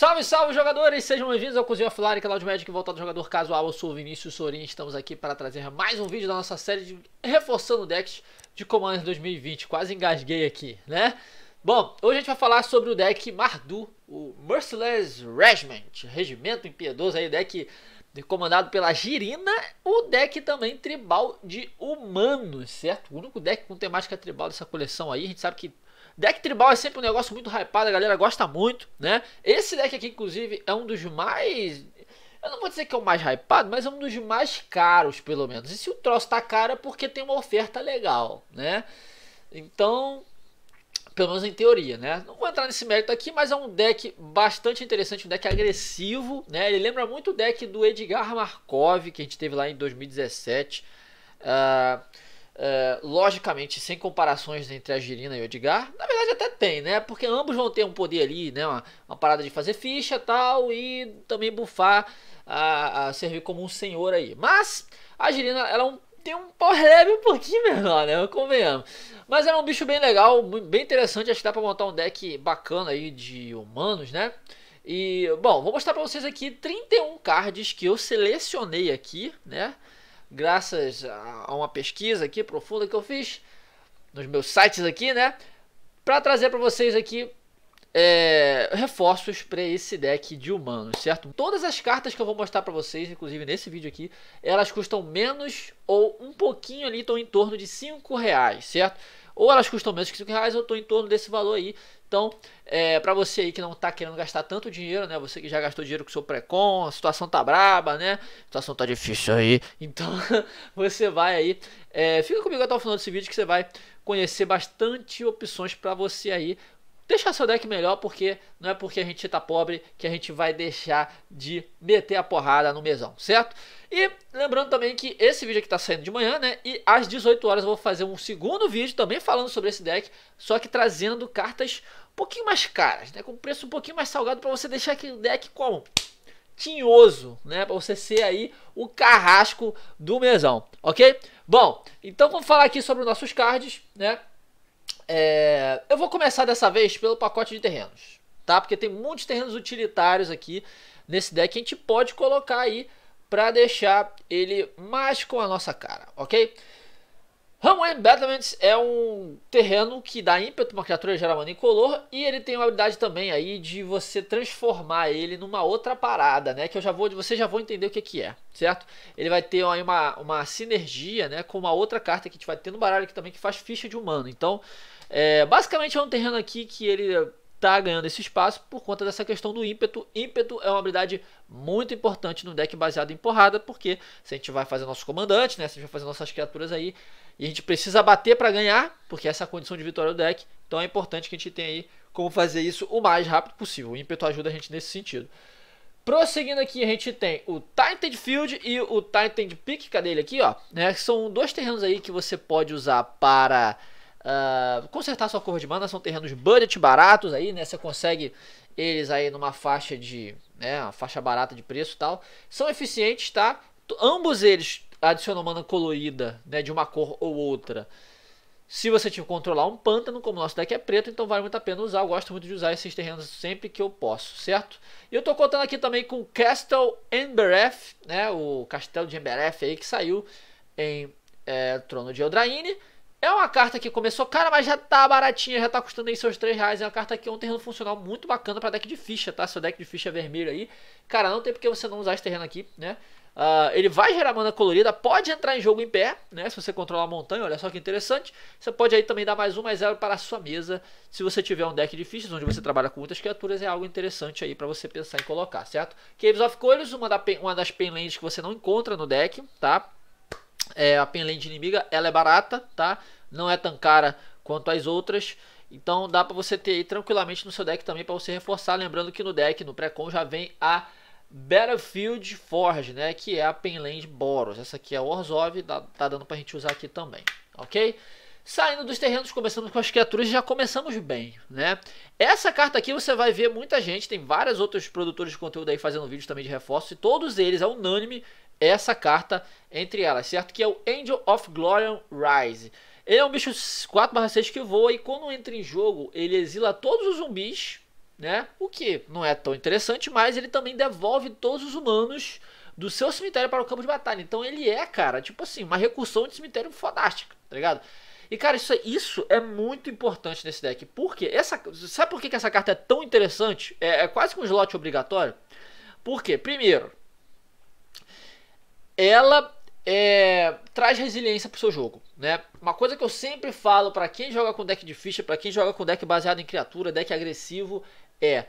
Salve, salve jogadores! Sejam bem-vindos ao Cozinho Offline, canal de Magic voltado ao jogador casual. Eu sou o Vinícius Sorin estamos aqui para trazer mais um vídeo da nossa série de reforçando decks de Commander 2020. Quase engasguei aqui, né? Bom, hoje a gente vai falar sobre o deck Mardu, o Merciless Regiment, Regimento Impiedoso, aí deck comandado pela Girina, o deck também tribal de humanos, certo? O único deck com temática tribal dessa coleção aí, a gente sabe que Deck tribal é sempre um negócio muito hypado, a galera gosta muito, né? Esse deck aqui, inclusive, é um dos mais. Eu não vou dizer que é o mais hypado, mas é um dos mais caros, pelo menos. E se o troço tá caro é porque tem uma oferta legal, né? Então, pelo menos em teoria, né? Não vou entrar nesse mérito aqui, mas é um deck bastante interessante, um deck agressivo, né? Ele lembra muito o deck do Edgar Markov, que a gente teve lá em 2017. Uh, eh, logicamente, sem comparações entre a Girina e o Edgar, na verdade até tem, né? Porque ambos vão ter um poder ali, né? Uma, uma parada de fazer ficha tal e também bufar a, a, servir como um senhor aí. Mas a Girina, ela é um, tem um power level um pouquinho menor, né? Convenhamos. Mas ela é um bicho bem legal, bem interessante. Acho que dá pra montar um deck bacana aí de humanos, né? E, bom, vou mostrar pra vocês aqui 31 cards que eu selecionei aqui, né? graças a uma pesquisa aqui profunda que eu fiz nos meus sites aqui, né? Para trazer para vocês aqui é, reforços para esse deck de humanos, certo? Todas as cartas que eu vou mostrar para vocês, inclusive nesse vídeo aqui, elas custam menos ou um pouquinho ali, estão em torno de 5 reais, certo? Ou elas custam menos que 5 reais ou estão em torno desse valor aí, então, é, para você aí que não está querendo gastar tanto dinheiro, né? Você que já gastou dinheiro com seu pré-com, a situação tá braba, né? A situação tá difícil aí. Então, você vai aí. É, fica comigo até o final desse vídeo que você vai conhecer bastante opções para você aí deixar seu deck melhor, porque não é porque a gente tá pobre que a gente vai deixar de meter a porrada no mesão, certo? E lembrando também que esse vídeo aqui está saindo de manhã, né? E às 18 horas eu vou fazer um segundo vídeo também falando sobre esse deck, só que trazendo cartas um pouquinho mais caras, né? Com preço um pouquinho mais salgado para você deixar aquele deck como tinhoso, né? Para você ser aí o carrasco do mesão, ok? Bom, então vamos falar aqui sobre os nossos cards, né? É, eu vou começar dessa vez pelo pacote de terrenos, tá? Porque tem muitos terrenos utilitários aqui nesse deck que a gente pode colocar aí para deixar ele mais com a nossa cara, ok? Ramon Battlements é um terreno que dá ímpeto uma criatura gera mana incolor e ele tem uma habilidade também aí de você transformar ele numa outra parada, né? Que eu já vou, você já vou entender o que, que é, certo? Ele vai ter aí uma, uma sinergia, né, com uma outra carta que a gente vai ter no baralho que também que faz ficha de humano. Então, é, basicamente é um terreno aqui que ele está ganhando esse espaço por conta dessa questão do ímpeto. Ímpeto é uma habilidade muito importante no deck baseado em porrada, porque se a gente vai fazer nossos comandantes, né, se a gente vai fazer nossas criaturas aí, e a gente precisa bater para ganhar, porque essa é a condição de vitória do deck, então é importante que a gente tenha aí como fazer isso o mais rápido possível. O ímpeto ajuda a gente nesse sentido. Prosseguindo aqui, a gente tem o Titan Field e o Titan Peak, cadê ele aqui, ó? Né, são dois terrenos aí que você pode usar para ah, consertar sua cor de mana. São terrenos budget baratos aí, né? Você consegue eles aí numa faixa de, né, uma faixa barata de preço e tal. São eficientes, tá? Ambos eles adicionam mana colorida, né, de uma cor ou outra. Se você tiver que controlar um pântano, como o nosso deck é preto, então vale muito a pena usar. Eu gosto muito de usar esses terrenos sempre que eu posso, certo? E eu estou contando aqui também com Castle Embereth, né? O castelo de Embereth aí que saiu em é, Trono de Eldraine. É uma carta que começou cara, mas já tá baratinha, já tá custando aí seus 3 reais. É uma carta que é um terreno funcional muito bacana para deck de ficha, tá? Seu deck de ficha vermelho aí. Cara, não tem porque você não usar esse terreno aqui, né? Uh, ele vai gerar mana colorida, pode entrar em jogo em pé, né? Se você controlar a montanha, olha só que interessante. Você pode aí também dar mais um, mais zero para a sua mesa. Se você tiver um deck de fichas onde você trabalha com muitas criaturas, é algo interessante aí para você pensar em colocar, certo? Caves of Coils, uma, da, uma das penlands que você não encontra no deck, tá? É, a penland inimiga, ela é barata, tá? não é tão cara quanto as outras. Então dá para você ter aí tranquilamente no seu deck também para você reforçar. Lembrando que no deck, no pré-con, já vem a Battlefield Forge, né? Que é a Penland Boros. Essa aqui é a Orzhov, tá, tá dando pra gente usar aqui também, ok? Saindo dos terrenos, começando com as criaturas, já começamos bem, né? Essa carta aqui você vai ver muita gente, tem vários outros produtores de conteúdo aí fazendo vídeos também de reforço, e todos eles, é unânime, essa carta entre elas, certo? Que é o Angel of Glorian Rise. Ele é um bicho 4/6 que voa e quando entra em jogo, ele exila todos os zumbis, né? O que não é tão interessante, mas ele também devolve todos os humanos do seu cemitério para o campo de batalha. Então ele é, cara, tipo assim, uma recursão de cemitério fodástica, tá ligado? E cara, isso é, isso é muito importante nesse deck. Por quê? Essa, sabe por que, que essa carta é tão interessante? É, é quase que um slot obrigatório. Por quê? Primeiro, ela é, traz resiliência pro seu jogo, né? Uma coisa que eu sempre falo para quem joga com deck de ficha, para quem joga com deck baseado em criatura, deck agressivo, é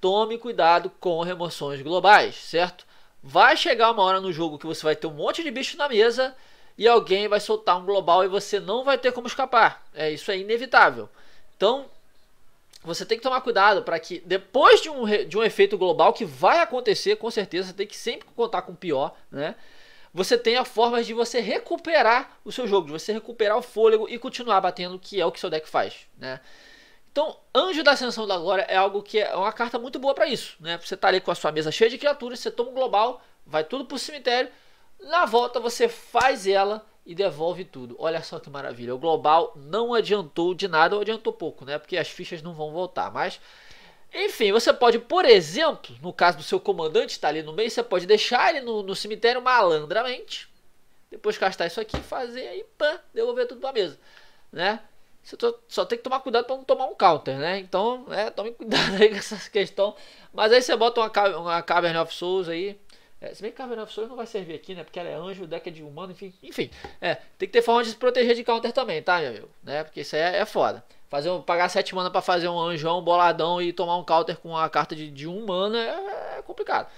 tome cuidado com remoções globais, certo? Vai chegar uma hora no jogo que você vai ter um monte de bicho na mesa e alguém vai soltar um global e você não vai ter como escapar. É isso é inevitável. Então você tem que tomar cuidado para que depois de um, de um efeito global que vai acontecer com certeza, você tem que sempre contar com o pior, né? você tenha formas de você recuperar o seu jogo, de você recuperar o fôlego e continuar batendo, que é o que seu deck faz, né? Então, Anjo da Ascensão da Glória é algo que é uma carta muito boa para isso, né? Você tá ali com a sua mesa cheia de criaturas, você toma o global, vai tudo pro cemitério, na volta você faz ela e devolve tudo. Olha só que maravilha. O global não adiantou de nada, ou adiantou pouco, né? Porque as fichas não vão voltar, mas enfim, você pode, por exemplo, no caso do seu comandante estar tá ali no meio, você pode deixar ele no, no cemitério malandramente, depois gastar isso aqui, fazer aí, pã, devolver tudo pra mesa, né? Você só tem que tomar cuidado para não tomar um counter, né? Então, é, tome cuidado aí com essa questão. Mas aí você bota uma, uma Cavern of Souls aí, é, se bem que Cavern of Souls não vai servir aqui, né? Porque ela é anjo, deck é de humano, enfim. Enfim, é, tem que ter forma de se proteger de counter também, tá, meu amigo? Né? Porque isso aí é, é foda. Fazer um, pagar sete mana para fazer um anjão boladão e tomar um counter com uma carta de, de um mana é, é complicado.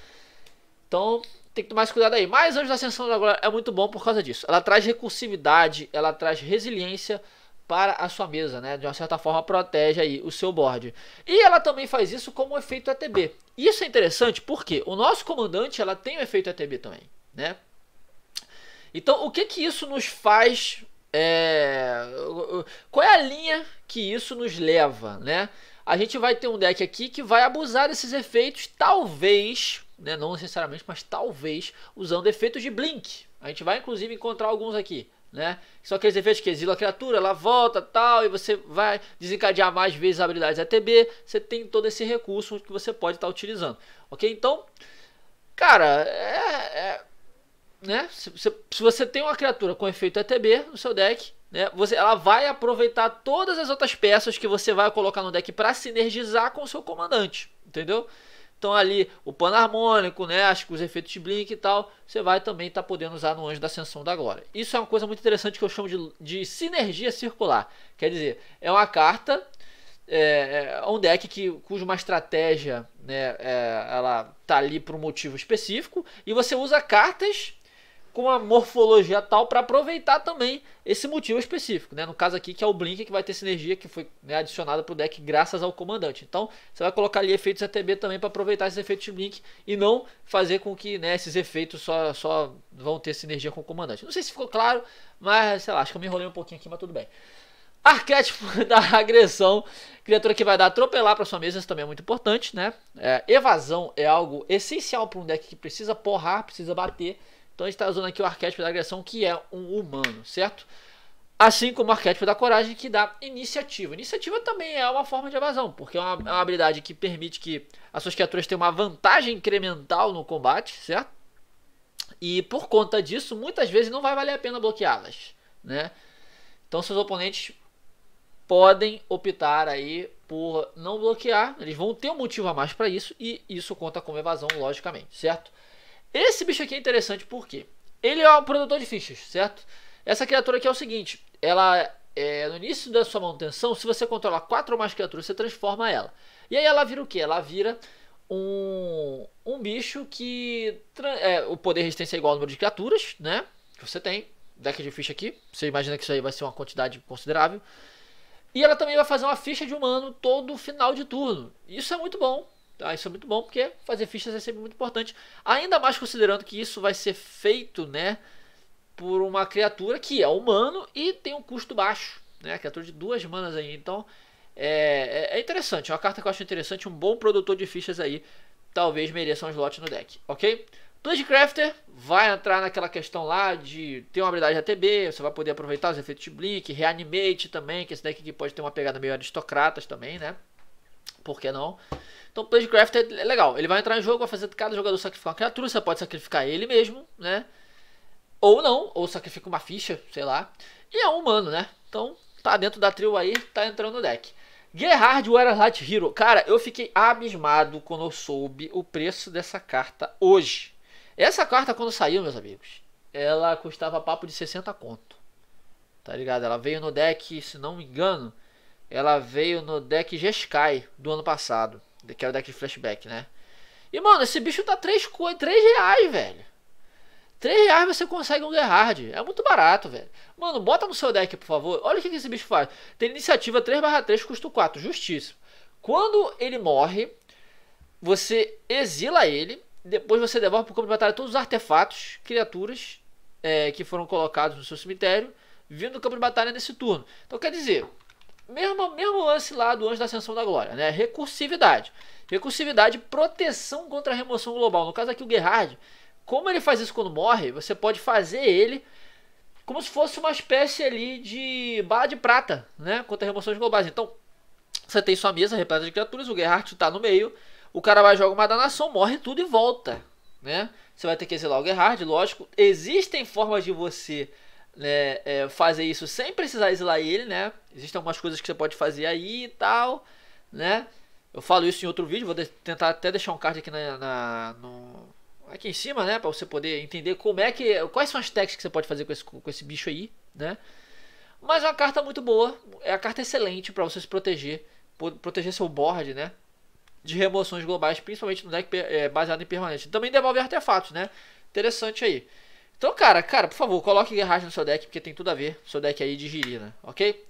Então tem que tomar esse cuidado aí. Mas Anjo da Ascensão agora é muito bom por causa disso. Ela traz recursividade, ela traz resiliência para a sua mesa, né? De uma certa forma protege aí o seu board. E ela também faz isso como efeito ETB. Isso é interessante porque o nosso comandante ela tem o um efeito ETB também, né? Então o que que isso nos faz é, qual é a linha que isso nos leva, né? A gente vai ter um deck aqui que vai abusar desses efeitos, talvez, né, não necessariamente, mas talvez usando efeitos de Blink. A gente vai inclusive encontrar alguns aqui, né? São aqueles efeitos que exilam a criatura, ela volta, tal, e você vai desencadear mais vezes habilidades ATB. Você tem todo esse recurso que você pode estar tá utilizando, ok? Então, cara, é, é né? Se, se, se, você tem uma criatura com efeito ETB no seu deck, né? Você, ela vai aproveitar todas as outras peças que você vai colocar no deck para sinergizar com o seu comandante, entendeu? Então ali o pano harmônico, né? Acho que os efeitos de blink e tal, você vai também estar tá podendo usar no Anjo da Ascensão da Glória. Isso é uma coisa muito interessante que eu chamo de, de sinergia circular. Quer dizer, é uma carta é, é um deck que, cuja uma estratégia né, é, ela tá ali por um motivo específico e você usa cartas com uma morfologia tal para aproveitar também esse motivo específico, né? No caso aqui que é o Blink que vai ter sinergia que foi né, adicionada pro deck graças ao comandante. Então, você vai colocar ali efeitos ATB também para aproveitar esses efeitos de Blink e não fazer com que, né, esses efeitos só só vão ter sinergia com o comandante. Não sei se ficou claro, mas sei lá, acho que eu me enrolei um pouquinho aqui, mas tudo bem. Arquétipo da agressão, criatura que vai dar atropelar para sua mesa, isso também é muito importante, né? É, evasão é algo essencial para um deck que precisa porrar, precisa bater então a gente está usando aqui o arquétipo da agressão, que é um humano, certo? Assim como o arquétipo da coragem, que dá iniciativa. Iniciativa também é uma forma de evasão, porque é uma, é uma habilidade que permite que as suas criaturas tenham uma vantagem incremental no combate, certo? E por conta disso, muitas vezes não vai valer a pena bloqueá-las, né? Então seus oponentes podem optar aí por não bloquear, eles vão ter um motivo a mais para isso e isso conta como evasão, logicamente, certo? Esse bicho aqui é interessante porque ele é um produtor de fichas, certo? Essa criatura aqui é o seguinte, ela é, no início da sua manutenção, se você controlar quatro ou mais criaturas, você transforma ela. E aí ela vira o que? Ela vira um, um bicho que é, o poder e resistência é igual ao número de criaturas, né? Que você tem, deck de ficha aqui. Você imagina que isso aí vai ser uma quantidade considerável. E ela também vai fazer uma ficha de humano todo final de turno. Isso é muito bom, ah, isso é muito bom porque fazer fichas é sempre muito importante. Ainda mais considerando que isso vai ser feito, né, por uma criatura que é humano e tem um custo baixo, né, criatura de duas manas aí. Então é, é, é interessante, é uma carta que eu acho interessante, um bom produtor de fichas aí, talvez mereça um slot no deck, ok? Pledge Crafter vai entrar naquela questão lá de ter uma habilidade ATB, você vai poder aproveitar os efeitos de Blink, Reanimate também, que esse deck aqui pode ter uma pegada meio aristocratas também, né? Por que não? Então, Plagecraft é legal. Ele vai entrar em jogo, vai fazer cada jogador sacrificar uma criatura. Você pode sacrificar ele mesmo, né? Ou não, ou sacrifica uma ficha, sei lá. E é um humano, né? Então, tá dentro da trio aí, tá entrando no deck. Gerhard Warrior Hero. Cara, eu fiquei abismado quando eu soube o preço dessa carta hoje. Essa carta, quando saiu, meus amigos, ela custava papo de 60 conto. Tá ligado? Ela veio no deck, se não me engano, ela veio no deck Jeskai do ano passado. Que era o deck de flashback, né? E, mano, esse bicho tá 3, três reais, velho. 3 reais você consegue um Gerhard. É muito barato, velho. Mano, bota no seu deck, por favor. Olha o que, que esse bicho faz. Tem iniciativa 3/3, custo 4. justiça Quando ele morre, você exila ele. Depois você devolve pro campo de batalha todos os artefatos, criaturas é, que foram colocados no seu cemitério, vindo do campo de batalha nesse turno. Então quer dizer, mesmo, mesmo lance lá do anjo da ascensão da glória, né? Recursividade. Recursividade, proteção contra a remoção global. No caso aqui, o Gerhard, como ele faz isso quando morre, você pode fazer ele como se fosse uma espécie ali de bala de prata, né? Contra remoções globais. Então, você tem sua mesa repleta de criaturas, o Gerhardt tá no meio, o cara vai jogar uma danação, morre tudo e volta, né? Você vai ter que exilar o Gerhardt, lógico. Existem formas de você né, é, fazer isso sem precisar exilar ele, né? Existem algumas coisas que você pode fazer aí e tal, né? Eu falo isso em outro vídeo, vou tentar até deixar um card aqui na, na no, aqui em cima, né, para você poder entender como é que quais são as técnicas que você pode fazer com esse, com esse bicho aí, né? Mas é uma carta muito boa, é a carta excelente para você se proteger, proteger seu board, né? De remoções globais, principalmente no deck é, baseado em permanente. Também devolve artefatos, né? Interessante aí. Então, cara, cara, por favor, coloque Garrage no seu deck, porque tem tudo a ver. Seu deck aí de girina, né? ok?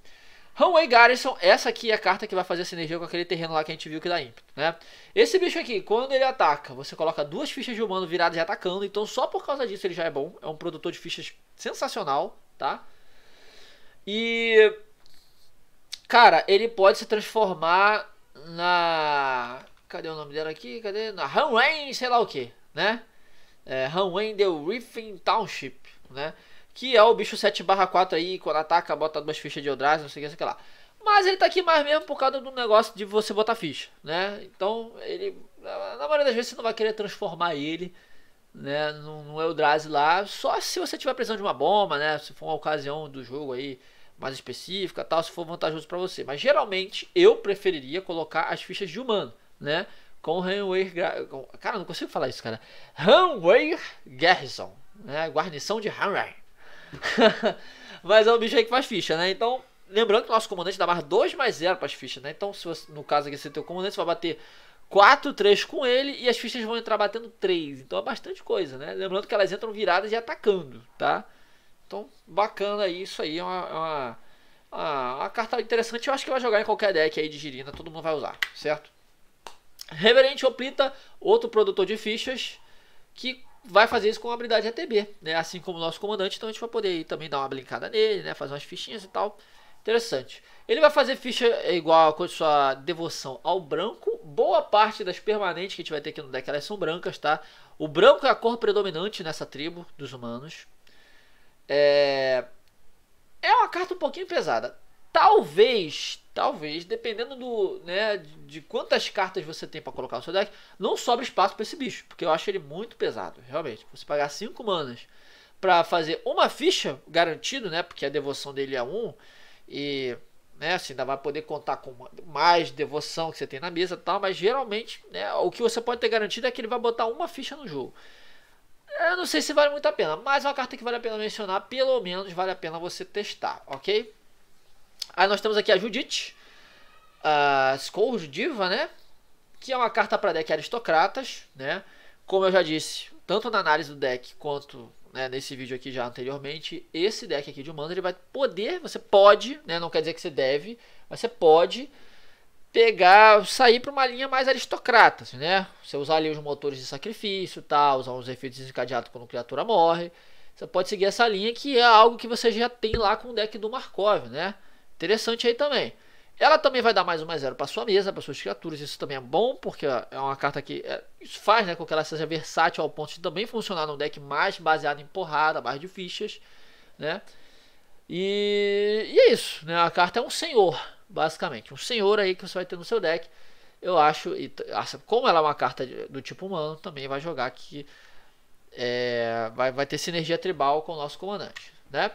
Hanwei hum, Garrison, essa aqui é a carta que vai fazer a sinergia com aquele terreno lá que a gente viu que dá ímpeto, né? Esse bicho aqui, quando ele ataca, você coloca duas fichas de humano viradas e atacando, então só por causa disso ele já é bom. É um produtor de fichas sensacional, tá? E. Cara, ele pode se transformar na. Cadê o nome dela aqui? Cadê? Na Hanwei, hum, sei lá o que, né? é, Hanwendel Riffin Township, né? Que é o bicho 7/4 aí, quando ataca, bota duas fichas de Eldrazi, não sei o que, sei o que lá. Mas ele tá aqui mais mesmo por causa do negócio de você botar ficha, né? Então, ele na maioria das vezes você não vai querer transformar ele, né, num, num Eldrazi lá, só se você tiver precisando de uma bomba, né? Se for uma ocasião do jogo aí mais específica, tal, se for vantajoso para você. Mas geralmente eu preferiria colocar as fichas de humano, né? com Hanwei. Cara, não consigo falar isso, cara. Hanwei Garrison, né? Guarnição de Hanwei. Mas é um bicho aí que faz ficha, né? Então, lembrando que o nosso comandante dá mais 2 mais 0 para as fichas, né? Então, se você, no caso aqui, você tem o comandante, você vai bater 4, 3 com ele e as fichas vão entrar batendo 3. Então é bastante coisa, né? Lembrando que elas entram viradas e atacando, tá? Então, bacana aí, isso aí é uma, é uma, é uma, é uma carta interessante. Eu acho que vai jogar em qualquer deck aí de girina, todo mundo vai usar, certo? Reverente Oplita, outro produtor de fichas, que vai fazer isso com a habilidade ATB, né? Assim como o nosso comandante, então a gente vai poder aí também dar uma brincada nele, né? Fazer umas fichinhas e tal. Interessante. Ele vai fazer ficha é, igual com sua devoção ao branco. Boa parte das permanentes que a gente vai ter aqui no deck, elas são brancas, tá? O branco é a cor predominante nessa tribo dos humanos. É... É uma carta um pouquinho pesada. Talvez, talvez, dependendo do, né, de quantas cartas você tem para colocar no seu deck, não sobra espaço para esse bicho, porque eu acho ele muito pesado, realmente. Você pagar 5 manas para fazer uma ficha, garantido, né, porque a devoção dele é 1 um, e né, assim, ainda vai poder contar com mais devoção que você tem na mesa, tal, mas geralmente, né, o que você pode ter garantido é que ele vai botar uma ficha no jogo. Eu não sei se vale muito a pena, mas é uma carta que vale a pena mencionar, pelo menos vale a pena você testar, ok? Aí nós temos aqui a Judith, a Scourge Diva, né? Que é uma carta para deck aristocratas, né? Como eu já disse, tanto na análise do deck quanto né, nesse vídeo aqui já anteriormente, esse deck aqui de humano ele vai poder, você pode, né? Não quer dizer que você deve, mas você pode pegar, sair para uma linha mais aristocrata, assim, né? Você usar ali os motores de sacrifício, tá? Usar uns efeitos desencadeados quando a criatura morre. Você pode seguir essa linha que é algo que você já tem lá com o deck do Markov, né? Interessante aí também. Ela também vai dar mais um mais zero para sua mesa, para suas criaturas. Isso também é bom, porque é uma carta que é, isso faz né, com que ela seja versátil ao ponto de também funcionar num deck mais baseado em porrada, mais de fichas. Né? E, e, é isso. Né? A carta é um senhor, basicamente. Um senhor aí que você vai ter no seu deck. Eu acho, e como ela é uma carta do tipo humano, também vai jogar que é, vai, vai ter sinergia tribal com o nosso comandante. Né?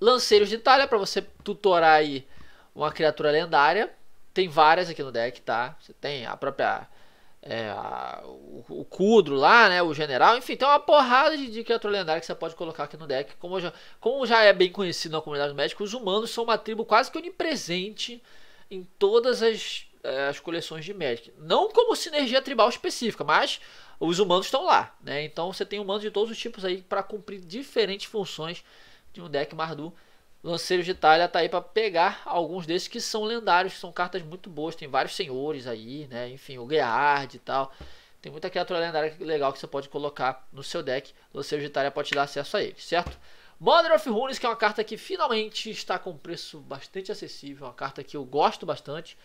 Lanceiros de Itália para você tutorar aí uma criatura lendária. Tem várias aqui no deck, tá? Você tem a própria. É, a, o, Cudro Kudro lá, né? O general, enfim, tem uma porrada de, de criatura lendária que você pode colocar aqui no deck. Como já, como já é bem conhecido na comunidade médica, os humanos são uma tribo quase que onipresente em todas as, é, as coleções de Magic. Não como sinergia tribal específica, mas os humanos estão lá, né? Então você tem humanos de todos os tipos aí para cumprir diferentes funções de um deck Mardu. Lanceiros de Itália tá aí para pegar alguns desses que são lendários, que são cartas muito boas, tem vários senhores aí, né? Enfim, o Gerard e tal. Tem muita criatura lendária legal que você pode colocar no seu deck. Lanceiros de Itália pode te dar acesso a ele, certo? Mother of Runes, que é uma carta que finalmente está com preço bastante acessível, é uma carta que eu gosto bastante.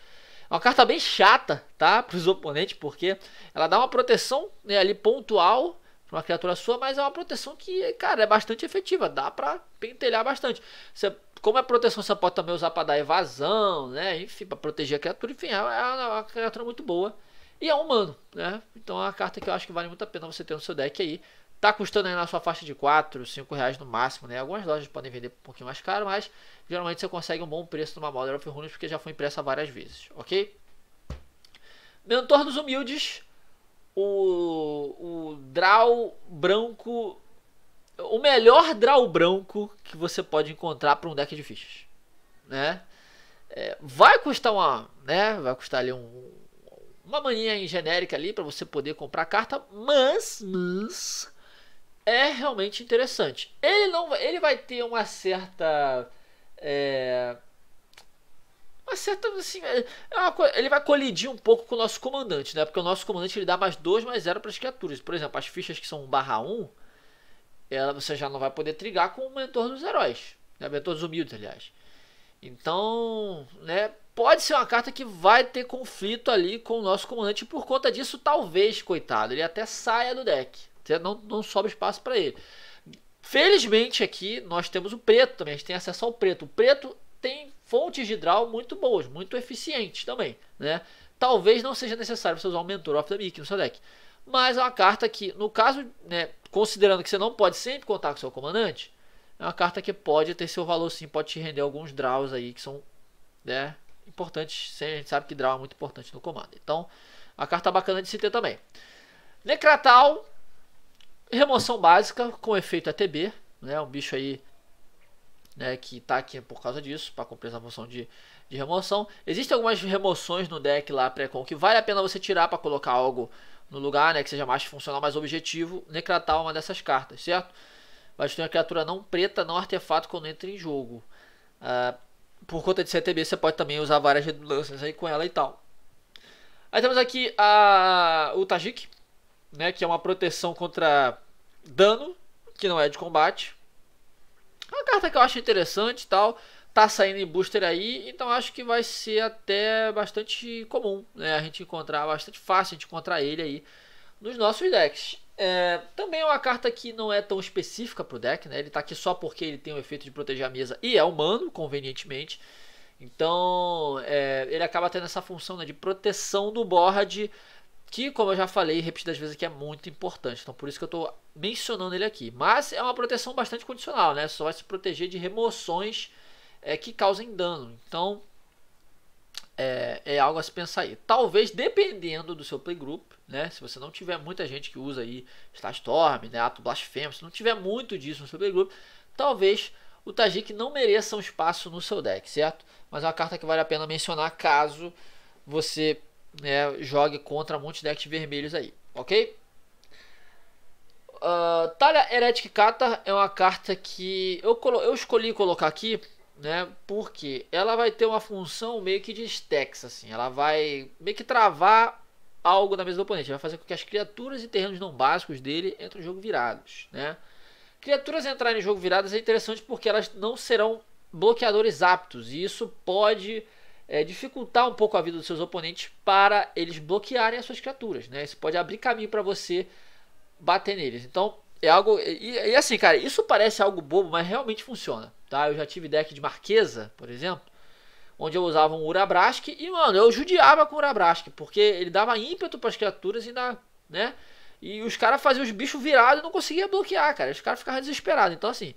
É uma carta bem chata, tá? Para os oponentes, porque ela dá uma proteção né, ali pontual uma criatura sua, mas é uma proteção que, cara, é bastante efetiva, dá pra pentelhar bastante. Você, como é proteção, você pode também usar para dar evasão, né? Enfim, para proteger a criatura, enfim, é, é uma, é uma criatura muito boa. E é um humano, né? Então é uma carta que eu acho que vale muito a pena você ter no seu deck aí. Tá custando aí na sua faixa de 4, 5 reais no máximo, né? Algumas lojas podem vender um pouquinho mais caro, mas geralmente você consegue um bom preço numa Modern of Runes porque já foi impressa várias vezes, ok? Mentor dos Humildes o, o draw branco. O melhor draw branco que você pode encontrar para um deck de fichas. Né? É, vai custar uma. Né? Vai custar ali um, uma maninha genérica ali para você poder comprar carta, mas, mas é realmente interessante. Ele não, ele vai ter uma certa é, uma certa assim, é, é uma ele vai colidir um pouco com o nosso comandante, né? Porque o nosso comandante ele dá mais 2 mais 0 para as criaturas. Por exemplo, as fichas que são 1 barra um ela, você já não vai poder trigar com o mentor dos heróis, né? mentor dos humildes, aliás. Então, né, pode ser uma carta que vai ter conflito ali com o nosso comandante. E por conta disso, talvez, coitado, ele até saia do deck. Não, não sobe espaço para ele. Felizmente aqui nós temos o preto também, a gente tem acesso ao preto. O preto tem fontes de draw muito boas, muito eficientes também, né? Talvez não seja necessário você usar o Mentor of the Meek no seu deck, mas é uma carta que, no caso, né, considerando que você não pode sempre contar com seu comandante, é uma carta que pode ter seu valor sim, pode te render alguns draws aí que são, né, importantes, a gente sabe que draw é muito importante no comando. Então, a carta bacana de se ter também. Necratal, remoção básica com efeito ATB, né, um bicho aí né, que está aqui é por causa disso, para compensar a função de, de remoção. Existem algumas remoções no deck lá pré-com que vale a pena você tirar para colocar algo no lugar, né, que seja mais funcional, mais objetivo. Necratar é uma dessas cartas, certo? Vai ter uma criatura não preta, não artefato quando entra em jogo. Ah, por conta de CTB, você pode também usar várias redundâncias aí com ela e tal. Aí temos aqui a, o Tajik, né, que é uma proteção contra dano, que não é de combate. É uma carta que eu acho interessante e tal. Tá saindo em booster aí, então acho que vai ser até bastante comum, né? A gente encontrar, bastante fácil a gente encontrar ele aí nos nossos decks. É, também é uma carta que não é tão específica pro deck, né? Ele tá aqui só porque ele tem o efeito de proteger a mesa e é humano, convenientemente. Então, é, ele acaba tendo essa função né, de proteção do board que, como eu já falei repetidas vezes aqui, é muito importante. Então, por isso que eu estou mencionando ele aqui. Mas é uma proteção bastante condicional, né? Só vai se proteger de remoções é, que causem dano. Então, é, é, algo a se pensar aí. Talvez, dependendo do seu playgroup, né? Se você não tiver muita gente que usa aí Starstorm, né? Ato Blasfemo, se não tiver muito disso no seu playgroup, talvez o Tajik não mereça um espaço no seu deck, certo? Mas é uma carta que vale a pena mencionar caso você né, jogue contra muitos decks vermelhos aí, ok? Uh, Talha Heretic Kata é uma carta que eu, eu escolhi colocar aqui, né? Porque ela vai ter uma função meio que de stacks, assim. Ela vai meio que travar algo na mesa do oponente. vai fazer com que as criaturas e terrenos não básicos dele entrem no jogo virados, né? Criaturas entrarem no jogo viradas é interessante porque elas não serão bloqueadores aptos. E isso pode é, dificultar um pouco a vida dos seus oponentes para eles bloquearem as suas criaturas, né? Isso pode abrir caminho para você bater neles. Então, é algo. E, e, assim, cara, isso parece algo bobo, mas realmente funciona, tá? Eu já tive deck de Marquesa, por exemplo, onde eu usava um Urabrask e, mano, eu judiava com o Urabrask, porque ele dava ímpeto para as criaturas e ainda, né? E os caras faziam os bichos virados e não conseguia bloquear, cara. Os caras ficavam desesperados. Então, assim,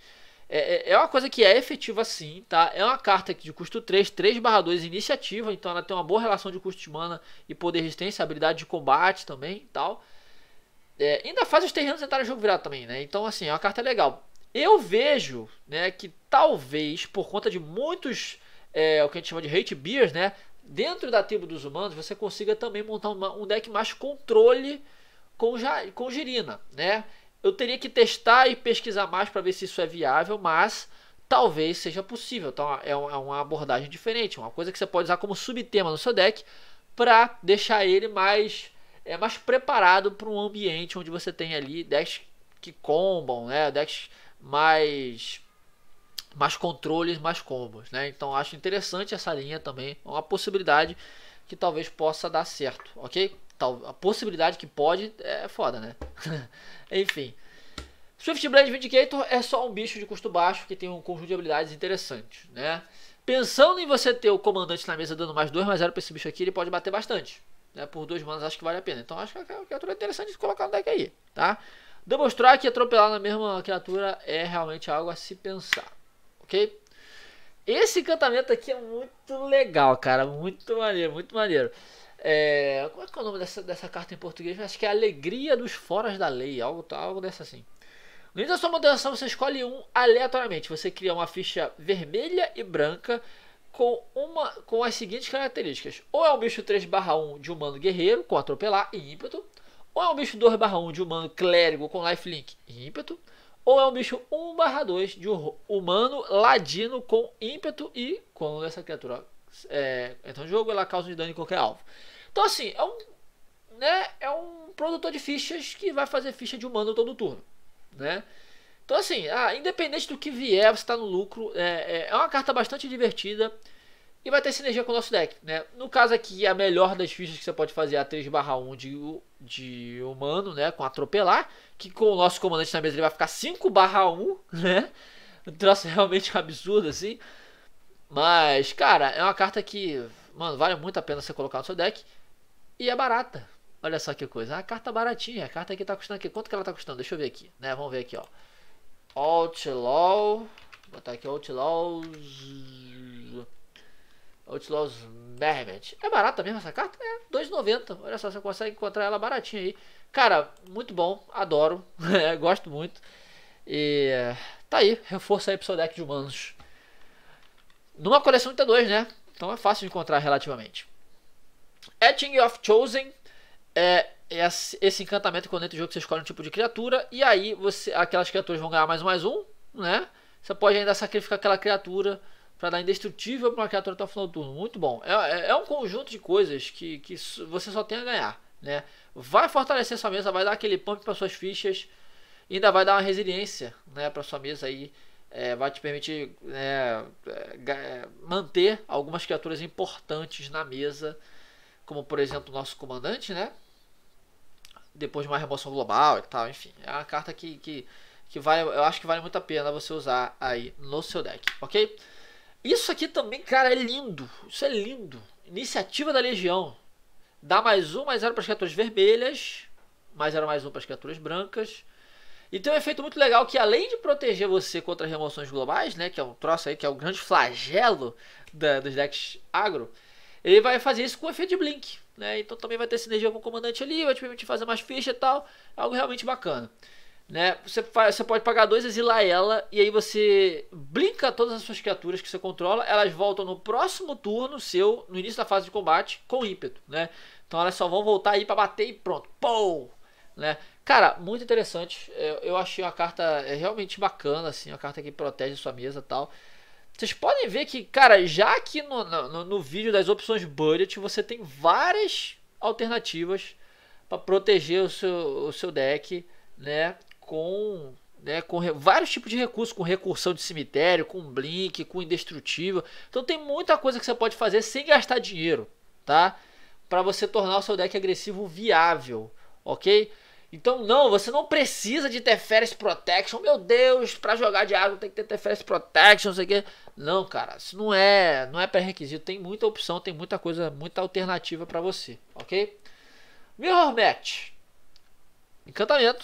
é, é, é uma coisa que é efetiva sim, tá? É uma carta de custo 3, 3 barra 2 iniciativa, então ela tem uma boa relação de custo de mana e poder resistência, habilidade de combate também e tal. É, ainda faz os terrenos entrarem no jogo virado também, né? Então, assim, é uma carta legal. Eu vejo, né, que talvez por conta de muitos, é, o que a gente chama de hate beers, né? Dentro da tribo dos humanos, você consiga também montar uma, um deck mais controle com, ja, com Girina, né? Eu teria que testar e pesquisar mais para ver se isso é viável, mas talvez seja possível. Então é, é, é uma abordagem diferente, é uma coisa que você pode usar como subtema no seu deck para deixar ele mais é mais preparado para um ambiente onde você tem ali decks que combam, né? Decks mais mais controles, mais combos, né? Então acho interessante essa linha também, uma possibilidade que talvez possa dar certo, ok? tal, a possibilidade que pode é foda, né? Enfim. Swiftblade Vindicator é só um bicho de custo baixo que tem um conjunto de habilidades interessantes, né? Pensando em você ter o comandante na mesa dando mais 2 mais 0 para esse bicho aqui, ele pode bater bastante. Né? Por dois manos acho que vale a pena. Então acho que a é criatura é, é interessante de colocar no deck aí, tá? Demonstrar que atropelar na mesma criatura é realmente algo a se pensar, ok? Esse encantamento aqui é muito legal, cara. Muito maneiro, muito maneiro. É, qual é, é o nome dessa, dessa carta em português? Acho que é Alegria dos Foras da Lei, algo, algo dessa assim. No início da sua manutenção, você escolhe um aleatoriamente. Você cria uma ficha vermelha e branca com, uma, com as seguintes características: ou é um bicho 3/1 de humano guerreiro, com atropelar e ímpeto, ou é um bicho 2/1 de humano clérigo com lifelink e ímpeto, ou é um bicho 1/2 de humano ladino com ímpeto e quando essa criatura é, entra no jogo, ela causa de dano em qualquer alvo. Então, assim, é um, né, é um produtor de fichas que vai fazer ficha de humano todo turno, né? Então, assim, ah, independente do que vier, você está no lucro. É, é, é uma carta bastante divertida e vai ter sinergia com o nosso deck. Né? No caso aqui, a melhor das fichas que você pode fazer é a 3/1 de, de humano, né? Com atropelar. Que com o nosso comandante na mesa ele vai ficar 5/1, né? Um troço realmente absurdo, assim. Mas, cara, é uma carta que, mano, vale muito a pena você colocar no seu deck. E é barata. Olha só que coisa. A carta baratinha. A carta aqui tá custando aqui. Quanto que ela tá custando? Deixa eu ver aqui, né? Vamos ver aqui, ó. Outlaw. Vou botar aqui Outlaws. Outlaws Mermaid. É barata mesmo essa carta? É, 2,90. Olha só, você consegue encontrar ela baratinha aí. Cara, muito bom. Adoro. É, gosto muito. E é, tá aí. Reforço aí pro seu deck de humanos. Numa coleção de T2, né? Então é fácil de encontrar relativamente. Etching of Chosen é, é esse encantamento quando entra o jogo você escolhe um tipo de criatura e aí você aquelas criaturas vão ganhar mais um mais um, né? Você pode ainda sacrificar aquela criatura para dar indestrutível para uma criatura até o final do turno. Muito bom. É, é, é um conjunto de coisas que, que você só tem a ganhar, né? Vai fortalecer sua mesa, vai dar aquele pump para suas fichas, ainda vai dar uma resiliência, né, para sua mesa aí. É, vai te permitir né, é, é, manter algumas criaturas importantes na mesa como por exemplo o nosso comandante, né? Depois de uma remoção global e tal, enfim. É uma carta que, que, que vale, eu acho que vale muito a pena você usar aí no seu deck, ok? Isso aqui também, cara, é lindo. Isso é lindo. Iniciativa da Legião. Dá mais um, mais zero para as criaturas vermelhas. Mais zero, mais um para as criaturas brancas. E tem um efeito muito legal que além de proteger você contra remoções globais, né, que é um troço aí que é o um grande flagelo da, dos decks agro, ele vai fazer isso com o efeito de blink, né? Então também vai ter sinergia com o comandante ali, vai te permitir fazer mais ficha e tal, é algo realmente bacana. Né? Você, faz, você pode pagar dois, exilar ela, e aí você blinka todas as suas criaturas que você controla, elas voltam no próximo turno seu, no início da fase de combate, com ímpeto, né? Então elas só vão voltar aí para bater e pronto. Pou! Né? Cara, muito interessante. Eu, eu achei uma carta é, realmente bacana, assim, uma carta que protege sua mesa e tal. Vocês podem ver que, cara, já aqui no, no, no vídeo das opções budget, você tem várias alternativas para proteger o seu, o seu deck, né? Com, né, com vários tipos de recursos, com recursão de cemitério, com blink, com indestrutível. Então tem muita coisa que você pode fazer sem gastar dinheiro, tá? Para você tornar o seu deck agressivo viável, ok? Então, não, você não precisa de Interference Protection. Meu Deus, para jogar de água tem que ter Interference Protection, não sei o quê. Não, cara, isso não é, não é pré-requisito. Tem muita opção, tem muita coisa, muita alternativa para você, ok? Mirror Match. Encantamento.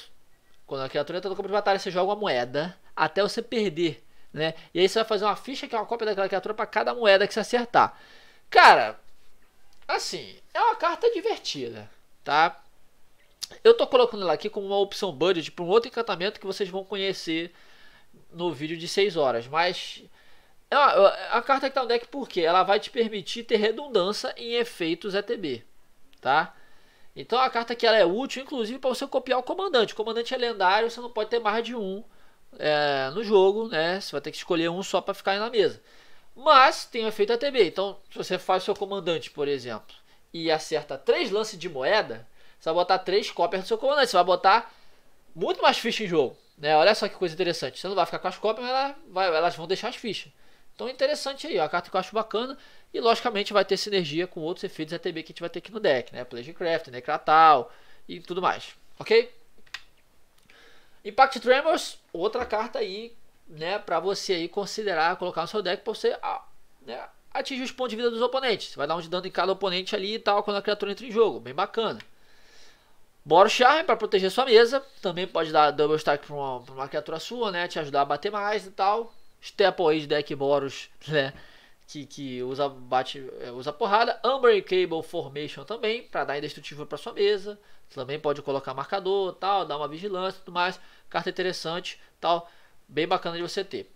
Quando a criatura entra no campo de batalha, você joga uma moeda até você perder, né? E aí você vai fazer uma ficha que é uma cópia daquela criatura para cada moeda que você acertar. Cara, assim, é uma carta divertida, tá? Eu estou colocando ela aqui como uma opção budget para um outro encantamento que vocês vão conhecer no vídeo de 6 horas, mas é a, é a carta que está no deck por quê? Ela vai te permitir ter redundância em efeitos ETB, tá? Então a carta que ela é útil, inclusive para você copiar o comandante. O comandante é lendário, você não pode ter mais de um é, no jogo, né? Você vai ter que escolher um só para ficar na mesa. Mas tem um efeito ATB. Então, se você faz seu comandante, por exemplo, e acerta três lances de moeda, você vai botar três cópias do seu comandante. Você vai botar muito mais fichas em jogo. Né? Olha só que coisa interessante. Você não vai ficar com as cópias, mas ela vai, elas vão deixar as fichas. Então interessante aí, ó, a carta que eu acho bacana e logicamente vai ter sinergia com outros efeitos ATB que a gente vai ter aqui no deck, né? Craft, Necratal e tudo mais, ok? Impact Tremors, outra carta aí, né, pra você aí considerar colocar no seu deck pra você ah, né, atingir os pontos de vida dos oponentes. Você vai dar um de dano em cada oponente ali e tal quando a criatura entra em jogo, bem bacana. Boros Charm para proteger sua mesa. Também pode dar double stack para uma, pra uma criatura sua, né? Te ajudar a bater mais e tal. de deck Boros, né? Que, que usa bate é, usa porrada. Umber Cable Formation também, para dar indestrutível para sua mesa. Também pode colocar marcador, tal, dar uma vigilância e tudo mais. Carta interessante, tal. Bem bacana de você ter.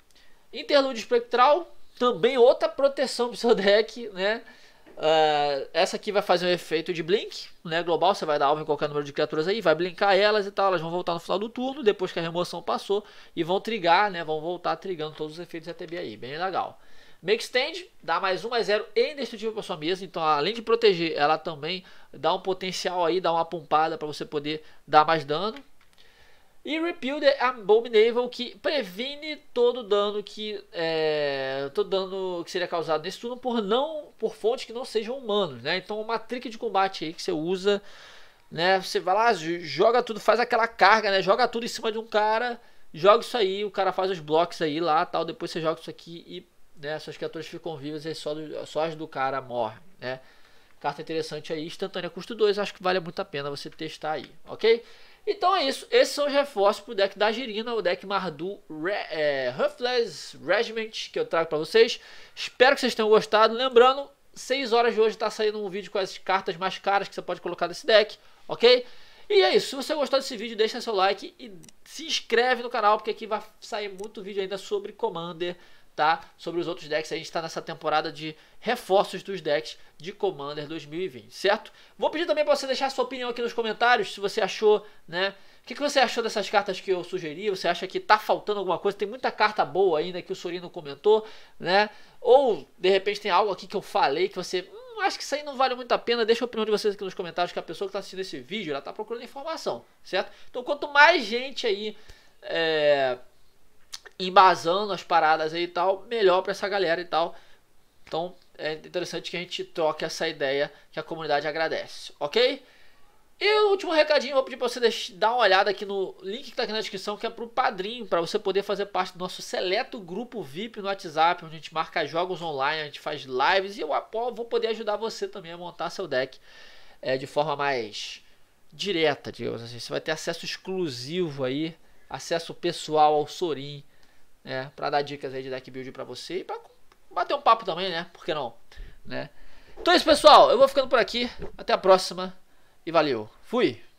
Interlude Espectral, também outra proteção para seu deck, né? Uh, essa aqui vai fazer um efeito de blink, né? Global, você vai dar alvo em qualquer número de criaturas aí, vai blinkar elas e tal, elas vão voltar no final do turno, depois que a remoção passou, e vão trigar, né? Vão voltar trigando todos os efeitos ETB aí, bem legal. Make stand, dá mais 1 mais 0 e indestrutível para sua mesa, então além de proteger, ela também dá um potencial aí, dá uma pompada para você poder dar mais dano. E Repeal the é Abominable, que previne todo dano que. É, todo dano que seria causado nesse turno por não. por fontes que não sejam humanos, né? Então uma trick de combate aí que você usa, né? Você vai lá, joga tudo, faz aquela carga, né? Joga tudo em cima de um cara, joga isso aí, o cara faz os blocos aí lá tal, depois você joga isso aqui e né, suas criaturas ficam vivas e só, do, só as do cara morrem, né? Carta interessante aí, instantânea, custo 2, acho que vale muito a pena você testar aí, ok? Então é isso. Esses são os reforços para o deck da Girina, o deck Mardu Re é, Regiment que eu trago para vocês. Espero que vocês tenham gostado. Lembrando, 6 horas de hoje está saindo um vídeo com as cartas mais caras que você pode colocar nesse deck, ok? E é isso. Se você gostou desse vídeo, deixa seu like e se inscreve no canal, porque aqui vai sair muito vídeo ainda sobre Commander tá? Sobre os outros decks, a gente está nessa temporada de reforços dos decks de Commander 2020, certo? Vou pedir também para você deixar sua opinião aqui nos comentários, se você achou, né? O que, que, você achou dessas cartas que eu sugeri? Você acha que tá faltando alguma coisa? Tem muita carta boa ainda que o Sorino comentou, né? Ou de repente tem algo aqui que eu falei que você hum, acho que isso aí não vale muito a pena. Deixa a opinião de vocês aqui nos comentários que a pessoa que está assistindo esse vídeo ela tá procurando informação, certo? Então quanto mais gente aí é embasando as paradas aí e tal, melhor para essa galera e tal. Então é interessante que a gente troque essa ideia que a comunidade agradece, ok? E o último recadinho, vou pedir para você deixar, dar uma olhada aqui no link que está aqui na descrição, que é para o padrinho, para você poder fazer parte do nosso seleto grupo VIP no WhatsApp, onde a gente marca jogos online, a gente faz lives e eu vou poder ajudar você também a montar seu deck é, de forma mais direta, digamos assim. Você vai ter acesso exclusivo aí, acesso pessoal ao Sorin né? Para dar dicas aí de deck build para você e para bater um papo também, né? Por que não, né? Então é isso, pessoal. Eu vou ficando por aqui. Até a próxima e valeu. Fui.